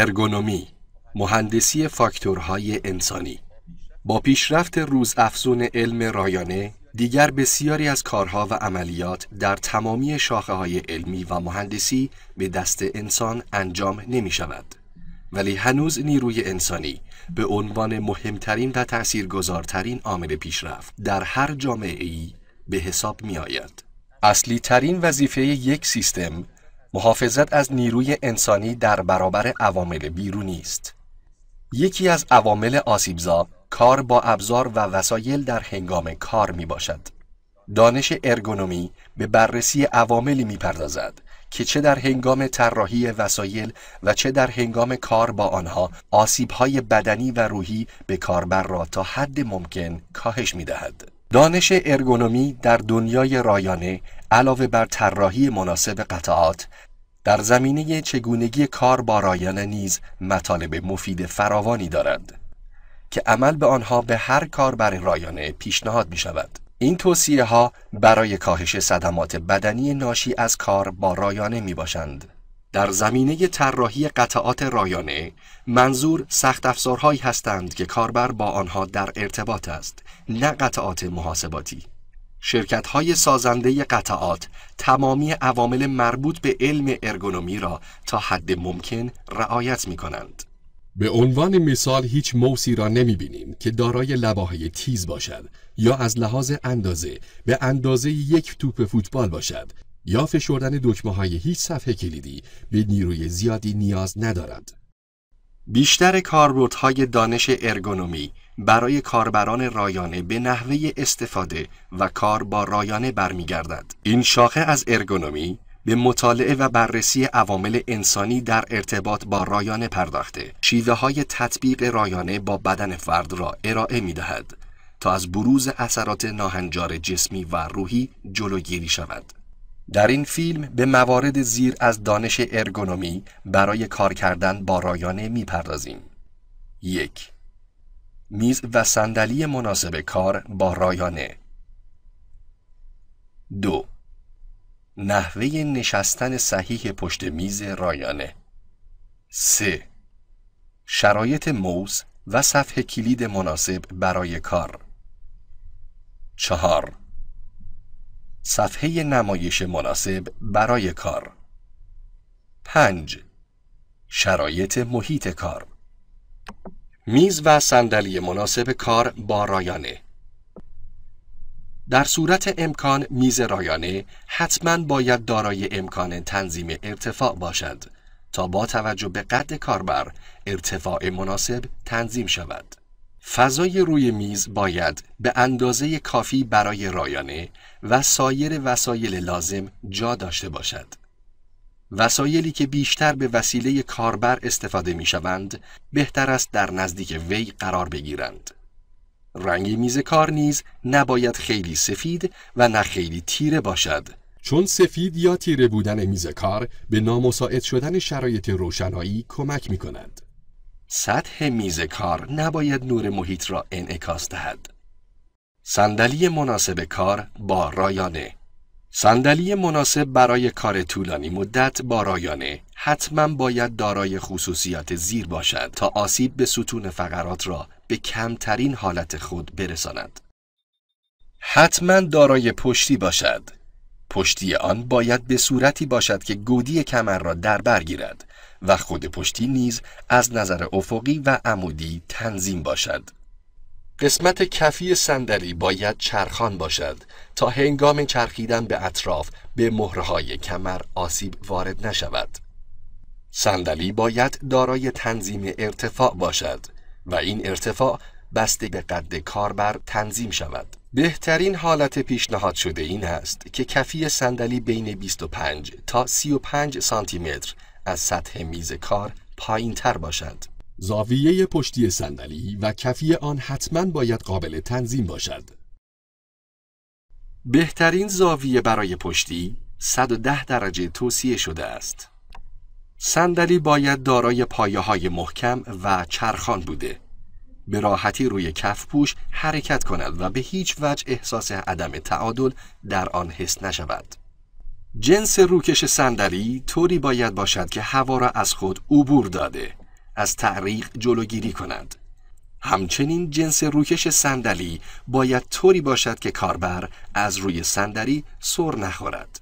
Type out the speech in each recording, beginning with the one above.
ارگونومی مهندسی فاکتورهای انسانی با پیشرفت روزافزون علم رایانه دیگر بسیاری از کارها و عملیات در تمامی شاخه های علمی و مهندسی به دست انسان انجام نمی شود. ولی هنوز نیروی انسانی به عنوان مهمترین و تأثیرگذارترین عامل پیشرفت در هر جامعه ای به حساب می آید. اصلی ترین وظیفه یک سیستم محافظت از نیروی انسانی در برابر عوامل بیرونی است. یکی از عوامل آسیبزا کار با ابزار و وسایل در هنگام کار می باشد. دانش ارگونومی به بررسی عواملی می پردازد که چه در هنگام طراحی وسایل و چه در هنگام کار با آنها آسیبهای بدنی و روحی به کاربر را تا حد ممکن کاهش می دهد. دانش ارگونومی در دنیای رایانه علاوه بر طراحی مناسب قطعات در زمینه چگونگی کار با رایانه نیز مطالب مفید فراوانی دارند که عمل به آنها به هر کار برای رایانه پیشنهاد می شود. این توصیه ها برای کاهش صدمات بدنی ناشی از کار با رایانه می باشند. در زمینه طراحی قطعات رایانه منظور سخت افزارهایی هستند که کاربر با آنها در ارتباط است نه قطعات محاسباتی شرکت های سازنده قطعات تمامی عوامل مربوط به علم ارگونومی را تا حد ممکن رعایت می کنند. به عنوان مثال هیچ موسی را نمی بینیم که دارای لباهای تیز باشد یا از لحاظ اندازه به اندازه یک توپ فوتبال باشد یا فشردن دکمه های هیچ صفحه کلیدی به نیروی زیادی نیاز ندارد. بیشتر کاربردهای دانش ارگونومی برای کاربران رایانه به نحوه استفاده و کار با رایانه برمیگردد. این شاخه از ارگونومی به مطالعه و بررسی عوامل انسانی در ارتباط با رایانه پرداخته شیوه های تطبیق رایانه با بدن فرد را ارائه می دهد تا از بروز اثرات ناهنجار جسمی و روحی جلوگیری شود در این فیلم به موارد زیر از دانش ارگونومی برای کار کردن با رایانه می پردازیم یک میز و صندلی مناسب کار با رایانه دو نحوه نشستن صحیح پشت میز رایانه 3. شرایط موز و صفحه کلید مناسب برای کار 4. صفحه نمایش مناسب برای کار 5. شرایط محیط کار میز و صندلی مناسب کار با رایانه در صورت امکان میز رایانه حتما باید دارای امکان تنظیم ارتفاع باشد تا با توجه به قد کاربر ارتفاع مناسب تنظیم شود. فضای روی میز باید به اندازه کافی برای رایانه و سایر وسایل لازم جا داشته باشد. وسایلی که بیشتر به وسیله کاربر استفاده می شوند بهتر است در نزدیک وی قرار بگیرند. رنگ میز کار نیز نباید خیلی سفید و نه خیلی تیره باشد چون سفید یا تیره بودن میز کار به نامساعد شدن شرایط روشنایی کمک می کند. سطح میز کار نباید نور محیط را انعکاس دهد. صندلی مناسب کار با رایانه صندلی مناسب برای کار طولانی مدت با رایانه حتما باید دارای خصوصیات زیر باشد تا آسیب به ستون فقرات را به کمترین حالت خود برساند. حتما دارای پشتی باشد. پشتی آن باید به صورتی باشد که گودی کمر را در برگیرد و خود پشتی نیز از نظر افقی و عمودی تنظیم باشد. قسمت کفی صندلی باید چرخان باشد تا هنگام چرخیدن به اطراف به مهرهای کمر آسیب وارد نشود. صندلی باید دارای تنظیم ارتفاع باشد و این ارتفاع بسته به قد کاربر تنظیم شود. بهترین حالت پیشنهاد شده این است که کفی صندلی بین 25 تا 35 سانتی متر از سطح میز کار پایین تر باشد. زاویه پشتی صندلی و کفی آن حتما باید قابل تنظیم باشد. بهترین زاویه برای پشتی 110 درجه توصیه شده است. صندلی باید دارای پایه های محکم و چرخان بوده. به راحتی روی کف پوش حرکت کند و به هیچ وجه احساس عدم تعادل در آن حس نشود. جنس روکش صندلی طوری باید باشد که هوا را از خود عبور داده از تعریق جلوگیری کنند. همچنین جنس روکش صندلی باید طوری باشد که کاربر از روی صندلی سر نخورد.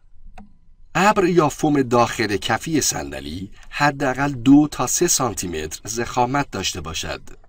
ابر یا فوم داخل کفی صندلی حداقل دو تا سه سانتی متر زخامت داشته باشد.